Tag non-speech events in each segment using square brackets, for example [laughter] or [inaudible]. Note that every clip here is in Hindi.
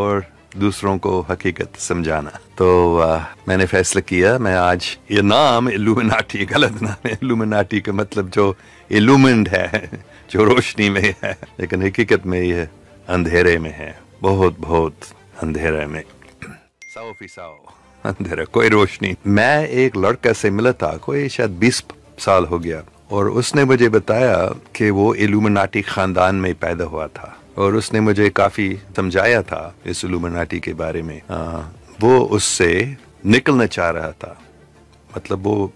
और दूसरों को हकीकत समझाना तो आ, मैंने फैसला किया मैं आज ये नाम एलुमिनाटी गलत नाम है एलुमिनाटी का मतलब जो एलुमेंड है जो रोशनी में है लेकिन हकीकत में यह अंधेरे में है बहुत बहुत अंधेरे में सौ फिसाओ अंधेरा कोई रोशनी मैं एक लड़का से मिला था कोई शायद बीस साल हो गया और उसने मुझे बताया कि वो एलुमिनाटी खानदान में पैदा हुआ था और उसने मुझे काफ़ी समझाया था इस लुमनाटी के बारे में आ, वो उससे निकलना चाह रहा था मतलब वो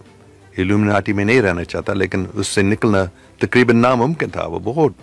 इलुमिनाटी में नहीं रहना चाहता लेकिन उससे निकलना तकरीबन नामुमकिन था वो बहुत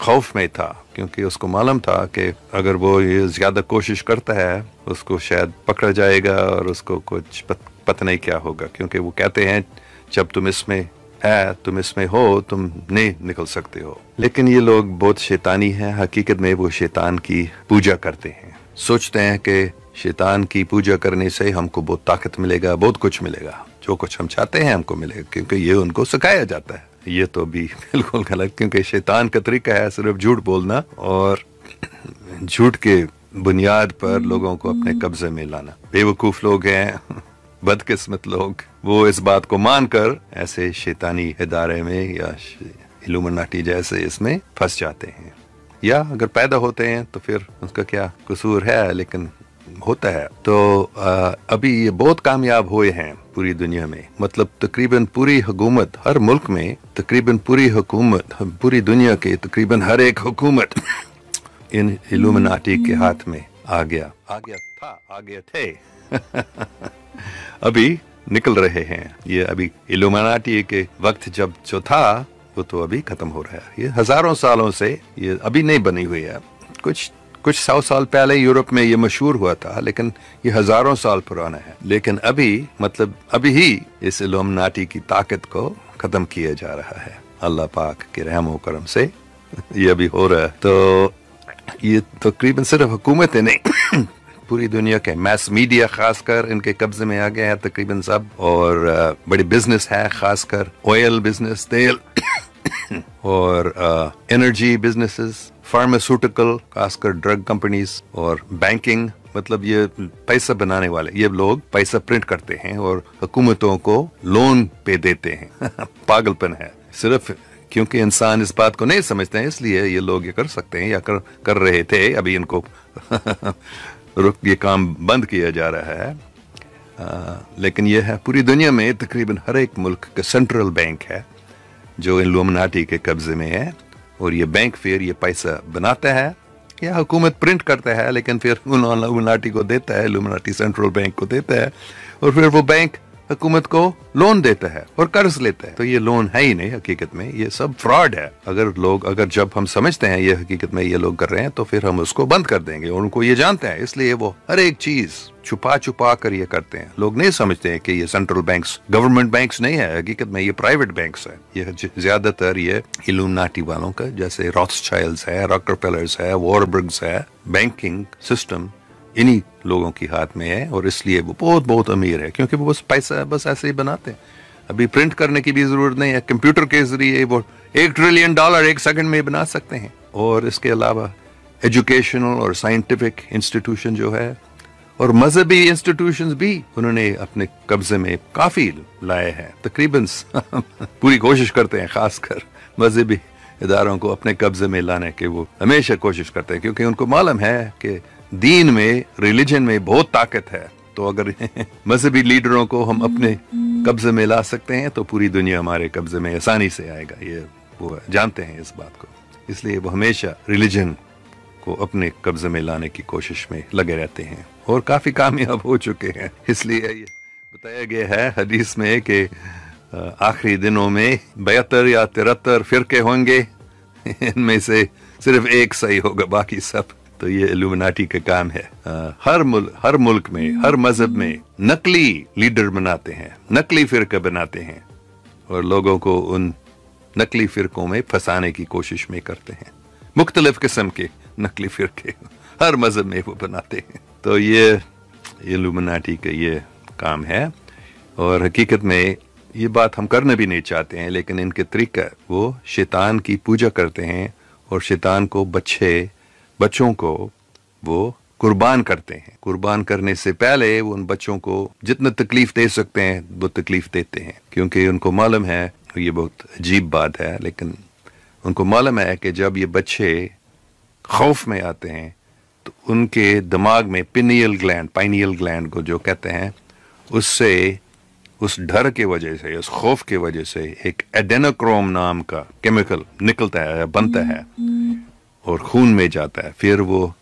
खौफ में था क्योंकि उसको मालूम था कि अगर वो ये ज़्यादा कोशिश करता है उसको शायद पकड़ा जाएगा और उसको कुछ पत, पता नहीं क्या होगा क्योंकि वो कहते हैं जब तुम इसमें है तुम इसमें हो तुम नहीं निकल सकते हो लेकिन ये लोग बहुत शैतानी हैं हकीकत में वो शैतान की पूजा करते हैं सोचते हैं कि शैतान की पूजा करने से हमको बहुत ताकत मिलेगा बहुत कुछ मिलेगा जो कुछ हम चाहते हैं हमको मिलेगा क्योंकि ये उनको सिखाया जाता है ये तो भी [laughs] बिल्कुल गलत क्योंकि शैतान का तरीका है सिर्फ झूठ बोलना और [clears throat] झूठ के बुनियाद पर हम्म, लोगों को अपने हम्म। कब्जे में लाना बेवकूफ लोग हैं बदकिस्मत लोग वो इस बात को मानकर ऐसे शैतानी इदारे में या इलूमनाटी जैसे इसमें फंस जाते हैं या अगर पैदा होते हैं तो फिर उसका क्या कसूर है लेकिन होता है तो आ, अभी ये बहुत कामयाब हुए हैं पूरी दुनिया में मतलब तकरीबन पूरी हुकूमत हर मुल्क में तकरीबन पूरी हुकूमत पूरी दुनिया के तकरीबन हर एक हुकूमत इन इलूमिनाटी के हाथ में आ गया आ गया था आ गया थे [laughs] अभी निकल रहे हैं ये अभी इल्यूमिनाटी के वक्त जब जो था वो तो अभी खत्म हो रहा है ये हजारों सालों से ये अभी नहीं बनी हुई है कुछ कुछ सौ साल पहले यूरोप में ये मशहूर हुआ था लेकिन ये हजारों साल पुराना है लेकिन अभी मतलब अभी ही इस इलोमनाटी की ताकत को खत्म किया जा रहा है अल्लाह पाक के रहमो करम से [laughs] ये अभी हो रहा है तो ये तकरीबन तो सिर्फ हुकूमतें नहीं पूरी दुनिया के मैस मीडिया खासकर इनके कब्जे में आ गया है तकरीबन सब और बड़े बिजनेस है खासकर ऑयल बिजनेस तेल [coughs] और एनर्जी बिजनेसेस फार्मास्यूटिकल खासकर ड्रग कंपनीज और बैंकिंग मतलब ये पैसा बनाने वाले ये लोग पैसा प्रिंट करते हैं और हुकूमतों को लोन पे देते हैं [laughs] पागलपन है सिर्फ क्योंकि इंसान इस बात को नहीं समझते हैं इसलिए ये लोग ये कर सकते हैं या कर कर रहे थे अभी इनको [laughs] रुक ये काम बंद किया जा रहा है आ, लेकिन यह है पूरी दुनिया में तकरीबन हर एक मुल्क का सेंट्रल बैंक है जो इन लोमनाटी के कब्ज़े में है और ये बैंक फिर ये पैसा बनाता है या हुकूमत प्रिंट करता है लेकिन फिर उन्होंने लुमनाटी को देता है लुमनाटी सेंट्रल बैंक को देता है और फिर वो बैंक हुकूमत को लोन देता है और कर्ज लेता है तो ये लोन है ही नहीं हकीकत में ये सब फ्रॉड है अगर लोग अगर जब हम समझते हैं ये हकीकत में ये लोग कर रहे हैं तो फिर हम उसको बंद कर देंगे और उनको ये जानते हैं इसलिए वो हर एक चीज छुपा छुपा कर ये करते हैं लोग नहीं समझते हैं कि ये सेंट्रल बैंक्स गवर्नमेंट बैंक्स नहीं है हकीकत में ये प्राइवेट बैंक्स है ये ज्यादातर ये इलूमनाटी वालों का जैसे रॉथ है रॉकर है वॉरबर्ग्स है बैंकिंग सिस्टम इन्हीं लोगों के हाथ में है और इसलिए वो बहुत बहुत अमीर है क्योंकि वो बस पैसा बस ऐसे ही बनाते हैं अभी प्रिंट करने की भी ज़रूरत नहीं है कंप्यूटर के ज़रिए वो एक ट्रिलियन डॉलर एक सेकंड में बना सकते हैं और इसके अलावा एजुकेशनल और साइंटिफिक इंस्टीट्यूशन जो है और मजहबी इंस्टीट्यूशन भी उन्होंने अपने कब्जे में काफ़ी लाए हैं तकरीबन [laughs] पूरी कोशिश करते हैं खासकर मजहबी इदारों को अपने कब्जे में लाने के वो हमेशा कोशिश करते हैं क्योंकि उनको मालूम है कि दीन में रिलीजन में बहुत ताकत है तो अगर [laughs] मजहबी लीडरों को हम अपने कब्जे में ला सकते हैं तो पूरी दुनिया हमारे कब्जे में आसानी से आएगा ये वो जानते हैं इस बात को इसलिए वो हमेशा रिलीजन को अपने कब्जे में लाने की कोशिश में लगे रहते हैं और काफ़ी कामयाब हो चुके हैं इसलिए ये बताया गया है हदीस में कि आखिरी दिनों में बहत्तर या तिरहत्तर फिरके होंगे [laughs] इनमें से सिर्फ एक सही होगा बाकी सब तो ये एलुमिनाटी का काम है आ, हर मुल, हर मुल्क में हर मजहब में नकली लीडर बनाते हैं नकली फिर बनाते हैं और लोगों को उन नकली फिरकों में फंसाने की कोशिश में करते हैं मुख्तलिफ किस्म के नकली फिरके [laughs] हर मजहब में वो बनाते हैं तो ये एलुमिनाटी का ये काम है और हकीकत में ये बात हम करना भी नहीं चाहते हैं लेकिन इनके तरीका वो शैतान की पूजा करते हैं और शैतान को बच्चे बच्चों को वो कुर्बान करते हैं कुर्बान करने से पहले वो उन बच्चों को जितना तकलीफ दे सकते हैं वो तकलीफ देते हैं क्योंकि उनको मालूम है ये बहुत अजीब बात है लेकिन उनको मालूम है कि जब ये बच्चे खौफ में आते हैं तो उनके दिमाग में पिनियल ग्लैंड पाइनियल ग्लैंड को जो कहते हैं उससे उस डर के वजह से उस खौफ के वजह से एक एडेनोक्रोम नाम का केमिकल निकलता है बनता है हम्म, हम्म। और खून में जाता है फिर वो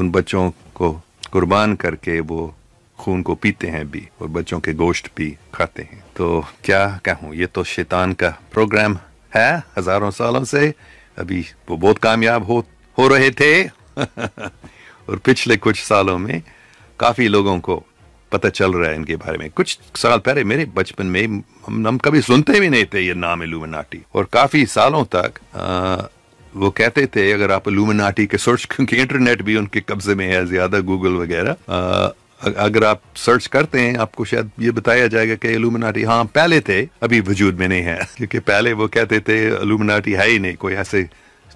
उन बच्चों को कुर्बान करके वो खून को पीते हैं भी और बच्चों के गोश्त भी खाते हैं तो क्या कहूँ ये तो शैतान का प्रोग्राम है हज़ारों सालों से अभी वो बहुत कामयाब हो हो रहे थे [laughs] और पिछले कुछ सालों में काफ़ी लोगों को पता चल रहा है इनके बारे में कुछ साल पहले मेरे बचपन में हम हम कभी सुनते भी नहीं थे ये नाम और काफ़ी सालों तक आ, वो कहते थे अगर आप लूमिनाटी के सर्च क्योंकि इंटरनेट भी उनके कब्जे में है ज्यादा गूगल वगैरह अगर आप सर्च करते हैं आपको शायद ये बताया जाएगा कि एलुमिनाटी हाँ पहले थे अभी वजूद में नहीं है क्योंकि पहले वो कहते थे अलूमिनाटी है ही नहीं कोई ऐसे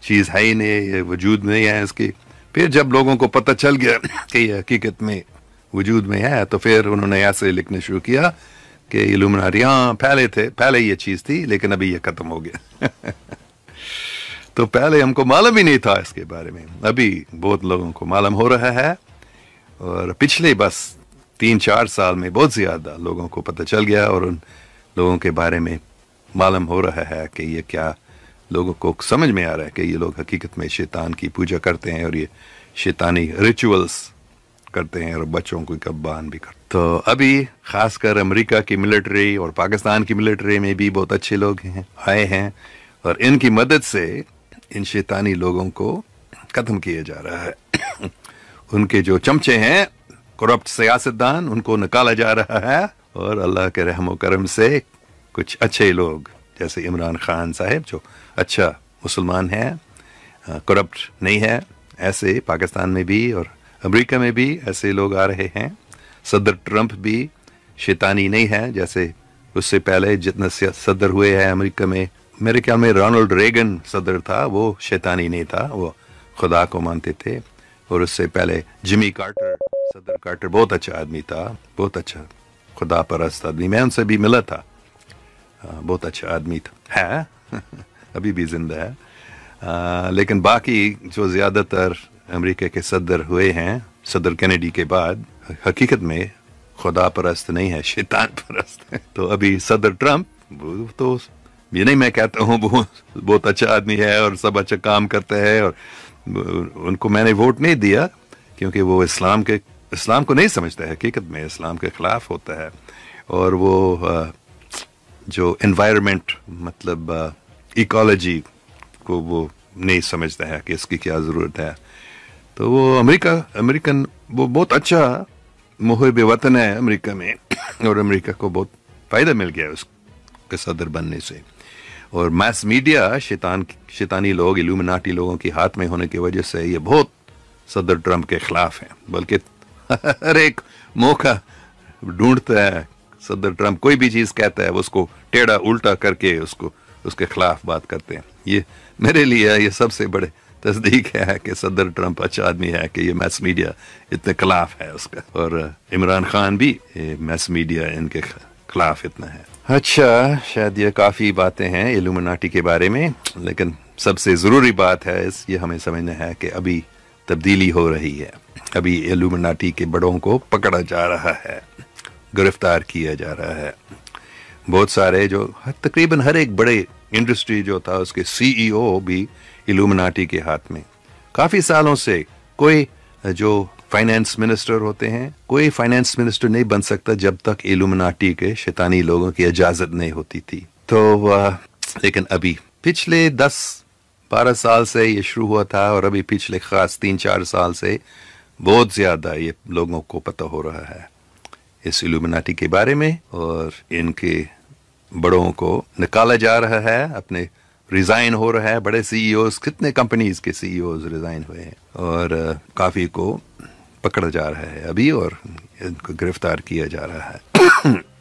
चीज़ है ही नहीं वजूद नहीं है इसकी फिर जब लोगों को पता चल गया कि ये हकीकत में वजूद में है तो फिर उन्होंने ऐसे लिखना शुरू किया कि एलुमिनाटी हाँ पहले थे पहले ये चीज़ थी लेकिन अभी ये ख़त्म हो गया [laughs] तो पहले हमको मालूम ही नहीं था इसके बारे में अभी बहुत लोगों को मालूम हो रहा है और पिछले बस तीन चार साल में बहुत ज़्यादा लोगों को पता चल गया और उन लोगों के बारे में मालूम हो रहा है कि ये क्या लोगों को समझ में आ रहा है कि ये लोग हकीकत में शैतान की पूजा करते हैं और ये शैतानी रिचुअल्स करते हैं और बच्चों को कब्बान भी करते तो अभी खासकर अमेरिका की मिलिट्री और पाकिस्तान की मिलिट्री में भी बहुत अच्छे लोग हैं आए हैं और इनकी मदद से इन शैतानी लोगों को खत्म किया जा रहा है [clears throat] उनके जो चमचे हैं करप्ट सियासतदान उनको निकाला जा रहा है और अल्लाह के रहम करम से कुछ अच्छे लोग जैसे इमरान खान साहब जो अच्छा मुसलमान है करप्ट नहीं है ऐसे पाकिस्तान में भी और अमेरिका में भी ऐसे लोग आ रहे हैं सदर ट्रंप भी शैतानी नहीं है जैसे उससे पहले जितना सदर हुए हैं अमेरिका में मेरे ख्याल में रोनल्ड रेगन सदर था वो शैतानी नहीं था वो खुदा को मानते थे और उससे पहले जिमी कार्टर सदर कार्टर बहुत अच्छा आदमी था बहुत अच्छा खुदा परस्त आदमी मैं उनसे भी मिला था बहुत अच्छा आदमी था है [laughs] अभी भी जिंदा है आ, लेकिन बाकी जो ज़्यादातर अमेरिका के सदर हुए हैं सदर कैनेडी के बाद हकीकत में खुदा परस्त नहीं है शैतान परस्त है तो अभी सदर ट्रंप तो ये नहीं मैं कहता हूँ वो बहुत अच्छा आदमी है और सब अच्छा काम करता है और उनको मैंने वोट नहीं दिया क्योंकि वो इस्लाम के इस्लाम को नहीं समझता है हकीकत में इस्लाम के ख़िलाफ़ होता है और वो जो इन्वायरमेंट मतलब इकोलॉजी को वो नहीं समझता है कि इसकी क्या ज़रूरत है तो वो अमेरिका अमेरिकन वो बहुत अच्छा मुहब वतन है अमेरिका में और अमेरिका को बहुत फ़ायदा मिल गया उसके सदर बनने से और मास मीडिया शैतान शैतानी लोग इलूमिनाटी लोगों के हाथ में होने की वजह से ये बहुत सदर ट्रंप के खिलाफ हैं बल्कि [laughs] हर एक मौका ढूंढता है सदर ट्रंप कोई भी चीज़ कहता है उसको टेढ़ा उल्टा करके उसको उसके खिलाफ बात करते हैं ये मेरे लिए ये सबसे बड़े तस्दीक है कि सदर ट्रंप अच्छा आदमी है कि ये मैस मीडिया इतने खिलाफ है उसका और इमरान खान भी मैस मीडिया इनके खिलाफ इतना है अच्छा शायद ये काफ़ी बातें हैं एलुमिनाटी के बारे में लेकिन सबसे ज़रूरी बात है इस ये हमें समझना है कि अभी तब्दीली हो रही है अभी एलुमिनाटी के बड़ों को पकड़ा जा रहा है गिरफ्तार किया जा रहा है बहुत सारे जो तकरीबन हर एक बड़े इंडस्ट्री जो था उसके सीईओ e भी एलुमिनाटी के हाथ में काफ़ी सालों से कोई जो फाइनेंस मिनिस्टर होते हैं कोई फाइनेंस मिनिस्टर नहीं बन सकता जब तक एलुमिनाटी के शैतानी लोगों की इजाजत नहीं होती थी तो लेकिन अभी पिछले दस बारह साल से ये शुरू हुआ था और अभी पिछले खास तीन चार साल से बहुत ज़्यादा ये लोगों को पता हो रहा है इस एलुमिनाटी के बारे में और इनके बड़ों को निकाला जा रहा है अपने रिज़ाइन हो रहा है बड़े सीईओ e कितने कंपनीज के सीईओ रिज़ाइन e हुए हैं और काफ़ी को पकड़ा जा रहा है अभी और इनको गिरफ्तार किया जा रहा है